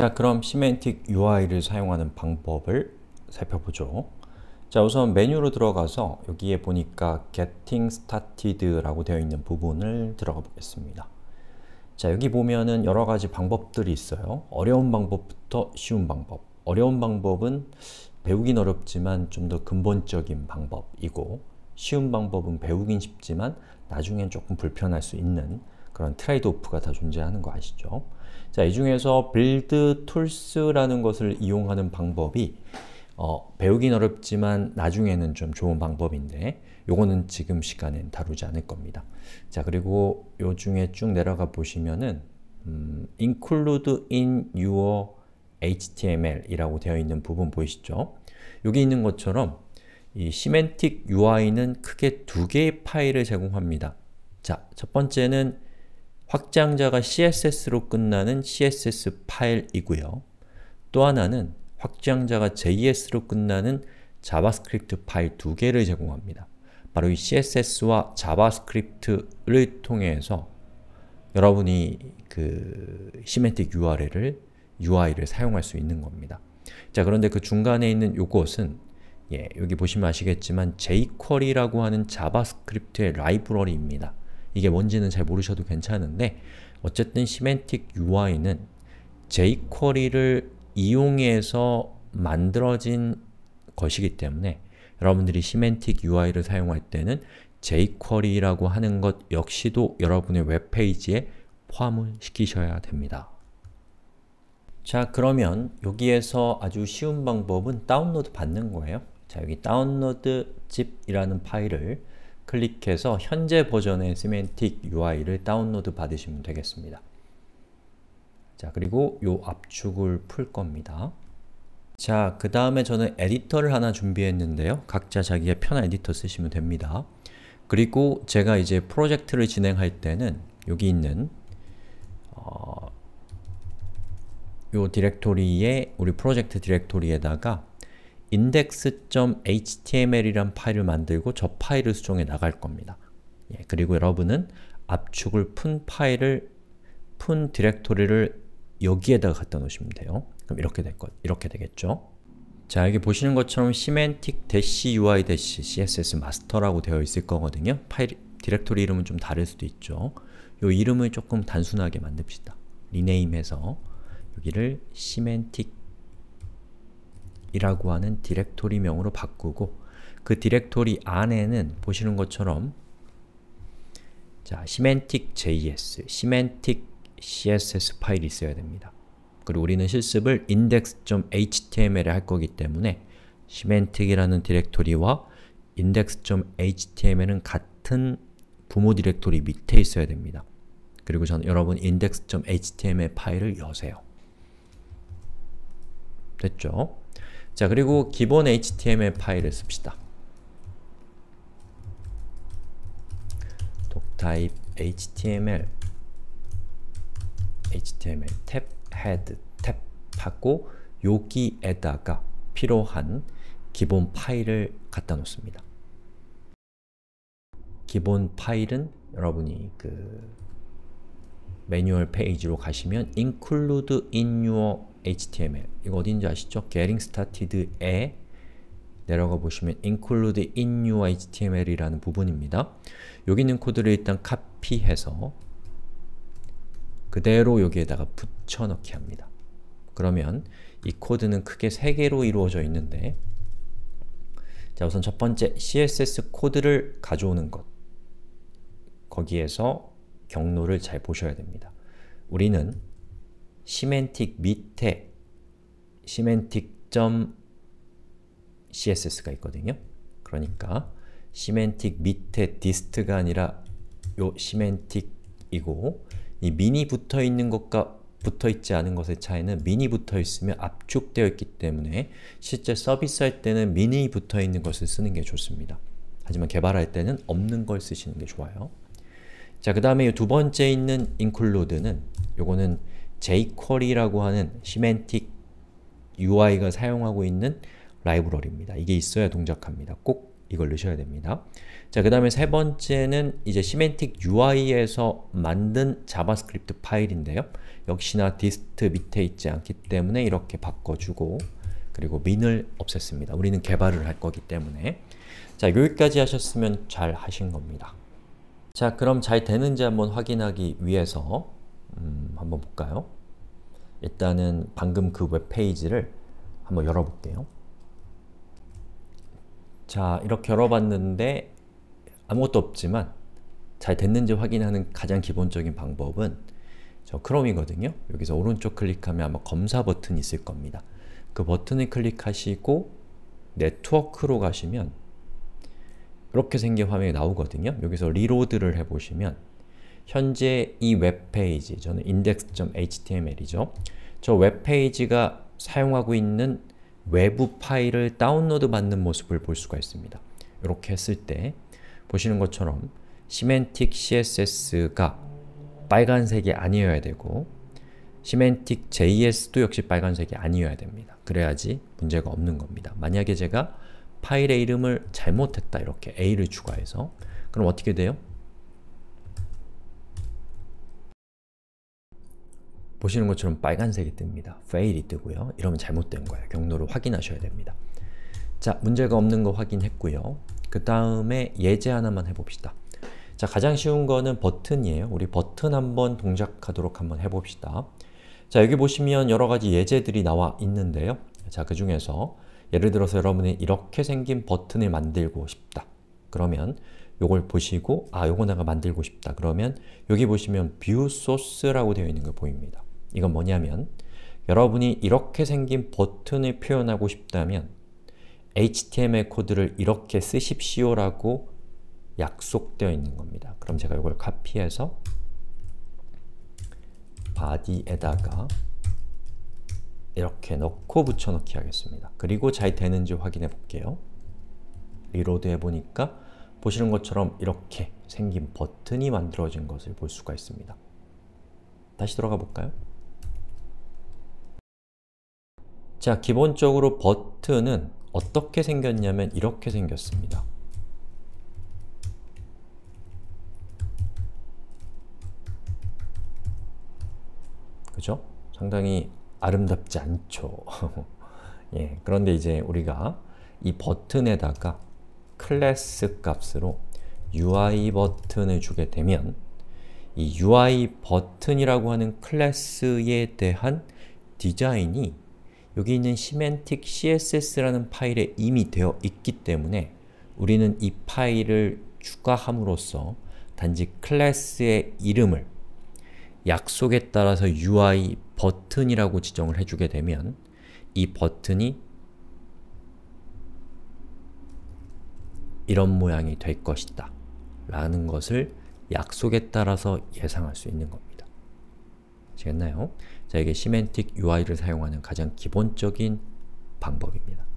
자, 그럼 시멘틱 UI를 사용하는 방법을 살펴보죠. 자, 우선 메뉴로 들어가서 여기에 보니까 Getting Started라고 되어 있는 부분을 들어가 보겠습니다. 자, 여기 보면은 여러 가지 방법들이 있어요. 어려운 방법부터 쉬운 방법. 어려운 방법은 배우긴 어렵지만 좀 더 근본적인 방법이고 쉬운 방법은 배우긴 쉽지만 나중엔 조금 불편할 수 있는 그런 트레이드 오프가 다 존재하는 거 아시죠? 자, 이 중에서 build 빌 o 툴스라는 것을 이용하는 방법이 어, 배우긴 어렵지만 나중에는 좀 좋은 방법인데 요거는 지금 시간엔 다루지 않을 겁니다. 자, 그리고 요 중에 쭉 내려가 보시면은 음, include in your html이라고 되어 있는 부분 보이시죠? 여기 있는 것처럼 이 시멘틱 UI는 크게 두 개의 파일을 제공합니다. 자, 첫 번째는 확장자가 css로 끝나는 css 파일이고요. 또 하나는 확장자가 JS로 끝나는 자바스크립트 파일 두 개를 제공합니다. 바로 이 CSS와 자바스크립트를 통해서 여러분이 그 시멘틱 URL을 UI를 사용할 수 있는 겁니다. 자, 그런데 그 중간에 있는 요것은 예, 여기 보시면 아시겠지만 jQuery라고 하는 자바스크립트의 라이브러리입니다. 이게 뭔지는 잘 모르셔도 괜찮은데 어쨌든 시멘틱 UI는 jQuery를 이용해서 만들어진 것이기 때문에 여러분들이 시멘틱 UI를 사용할 때는 jQuery라고 하는 것 역시도 여러분의 웹페이지에 포함을 시키셔야 됩니다. 자 그러면 여기에서 아주 쉬운 방법은 다운로드 받는 거예요. 자 여기 다운로드 집이라는 파일을 클릭해서 현재 버전의 시멘틱 UI를 다운로드 받으시면 되겠습니다. 자, 그리고 요 압축을 풀 겁니다. 자, 그 다음에 저는 에디터를 하나 준비했는데요. 각자 자기의 편한 에디터 쓰시면 됩니다. 그리고 제가 이제 프로젝트를 진행할 때는 여기 있는 어, 요 디렉토리에 우리 프로젝트 디렉토리에다가 index.html이란 파일을 만들고 저 파일을 수정해 나갈 겁니다. 예, 그리고 여러분은 압축을 푼 파일을 푼 디렉토리를 여기에다가 갖다 놓으시면 돼요. 그럼 이렇게 될 것, 이렇게 되겠죠? 자, 여기 보시는 것처럼 semantic-ui-css master라고 되어 있을 거거든요. 파일 디렉토리 이름은 좀 다를 수도 있죠. 요 이름을 조금 단순하게 만듭시다. 리네임해서 여기를 semantic 이라고 하는 디렉토리명으로 바꾸고 그 디렉토리 안에는 보시는 것처럼 자, semantic.js, semantic.css 파일이 있어야 됩니다. 그리고 우리는 실습을 index.html에 할 거기 때문에 semantic이라는 디렉토리와 index.html은 같은 부모 디렉토리 밑에 있어야 됩니다. 그리고 전 여러분 index.html 파일을 여세요. 됐죠? 자 그리고 기본 html 파일을 씁시다. d o c html html 탭 헤드 탭 하고 여기에다가 필요한 기본 파일을 갖다 놓습니다. 기본 파일은 여러분이 그 매뉴얼 페이지로 가시면 include in your html 이거 어딘지 아시죠? getting started에 내려가 보시면 include in u html이라는 부분입니다. 여기 있는 코드를 일단 카피해서 그대로 여기에다가 붙여넣기 합니다. 그러면 이 코드는 크게 3개로 이루어져 있는데 자 우선 첫 번째 CSS 코드를 가져오는 것 거기에서 경로를 잘 보셔야 됩니다. 우리는 시멘틱 밑에 시멘틱.css가 있거든요. 그러니까 시멘틱 밑에 디스트가 아니라 요 시멘틱이고 이 미니 붙어 있는 것과 붙어 있지 않은 것의 차이는 미니 붙어 있으면 압축되어 있기 때문에 실제 서비스할 때는 미니 붙어 있는 것을 쓰는 게 좋습니다. 하지만 개발할 때는 없는 걸 쓰시는 게 좋아요. 자, 그 다음에 두 번째 있는 include는 요거는 jQuery라고 하는 시멘틱 UI가 사용하고 있는 라이브러리입니다. 이게 있어야 동작합니다. 꼭 이걸 넣으셔야 됩니다. 자, 그 다음에 세 번째는 이제 시멘틱 UI에서 만든 자바스크립트 파일인데요. 역시나 디스트 밑에 있지 않기 때문에 이렇게 바꿔주고 그리고 민을 없앴습니다. 우리는 개발을 할 거기 때문에 자, 여기까지 하셨으면 잘 하신 겁니다. 자, 그럼 잘 되는지 한번 확인하기 위해서 음, 한번 볼까요? 일단은 방금 그 웹페이지를 한번 열어볼게요. 자, 이렇게 열어봤는데 아무것도 없지만 잘 됐는지 확인하는 가장 기본적인 방법은 저 크롬이거든요. 여기서 오른쪽 클릭하면 아마 검사 버튼이 있을 겁니다. 그 버튼을 클릭하시고 네트워크로 가시면 이렇게 생긴 화면이 나오거든요. 여기서 리로드를 해보시면 현재 이 웹페이지, 저는 index.html이죠. 저 웹페이지가 사용하고 있는 외부 파일을 다운로드 받는 모습을 볼 수가 있습니다. 이렇게 했을 때 보시는 것처럼 시멘틱 css가 빨간색이 아니어야 되고 시멘틱 JS도 역시 빨간색이 아니어야 됩니다. 그래야지 문제가 없는 겁니다. 만약에 제가 파일의 이름을 잘못했다 이렇게 A를 추가해서 그럼 어떻게 돼요? 보시는 것처럼 빨간색이 뜹니다. fail이 뜨고요. 이러면 잘못된 거예요. 경로를 확인하셔야 됩니다. 자, 문제가 없는 거 확인했고요. 그 다음에 예제 하나만 해봅시다. 자, 가장 쉬운 거는 버튼이에요. 우리 버튼 한번 동작하도록 한번 해봅시다. 자, 여기 보시면 여러 가지 예제들이 나와 있는데요. 자, 그 중에서 예를 들어서 여러분이 이렇게 생긴 버튼을 만들고 싶다. 그러면 요걸 보시고 아, 요거 내가 만들고 싶다. 그러면 여기 보시면 뷰 소스라고 되어 있는 거 보입니다. 이건 뭐냐면 여러분이 이렇게 생긴 버튼을 표현하고 싶다면 HTML 코드를 이렇게 쓰십시오 라고 약속되어 있는 겁니다. 그럼 제가 이걸 카피해서 바디에다가 이렇게 넣고 붙여넣기 하겠습니다. 그리고 잘 되는지 확인해 볼게요. 리로드 해보니까 보시는 것처럼 이렇게 생긴 버튼이 만들어진 것을 볼 수가 있습니다. 다시 돌아가 볼까요? 자, 기본적으로 버튼은 어떻게 생겼냐면 이렇게 생겼습니다. 그죠? 상당히 아름답지 않죠. 예, 그런데 이제 우리가 이 버튼에다가 클래스 값으로 UI 버튼을 주게 되면 이 UI 버튼이라고 하는 클래스에 대한 디자인이 여기 있는 semantic css라는 파일에 이미 되어 있기 때문에 우리는 이 파일을 추가함으로써 단지 클래스의 이름을 약속에 따라서 UI 버튼이라고 지정을 해주게 되면 이 버튼이 이런 모양이 될 것이다 라는 것을 약속에 따라서 예상할 수 있는 겁니다. 아시겠나요? 자, 이게 시멘틱 UI를 사용하는 가장 기본적인 방법입니다.